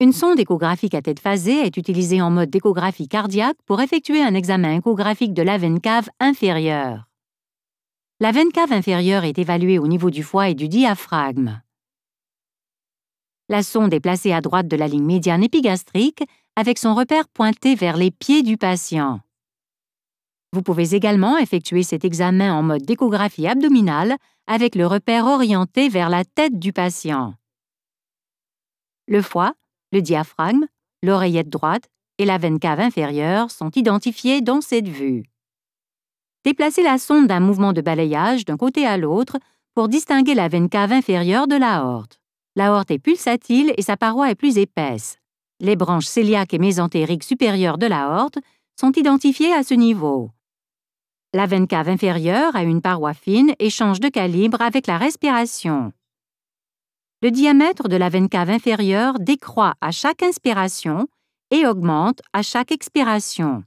Une sonde échographique à tête phasée est utilisée en mode d'échographie cardiaque pour effectuer un examen échographique de la veine cave inférieure. La veine cave inférieure est évaluée au niveau du foie et du diaphragme. La sonde est placée à droite de la ligne médiane épigastrique avec son repère pointé vers les pieds du patient. Vous pouvez également effectuer cet examen en mode d'échographie abdominale avec le repère orienté vers la tête du patient. Le foie le diaphragme, l'oreillette droite et la veine cave inférieure sont identifiés dans cette vue. Déplacez la sonde d'un mouvement de balayage d'un côté à l'autre pour distinguer la veine cave inférieure de l'aorte. L'aorte est pulsatile et sa paroi est plus épaisse. Les branches céliaques et mésentériques supérieures de l'aorte sont identifiées à ce niveau. La veine cave inférieure a une paroi fine et change de calibre avec la respiration le diamètre de la veine cave inférieure décroît à chaque inspiration et augmente à chaque expiration.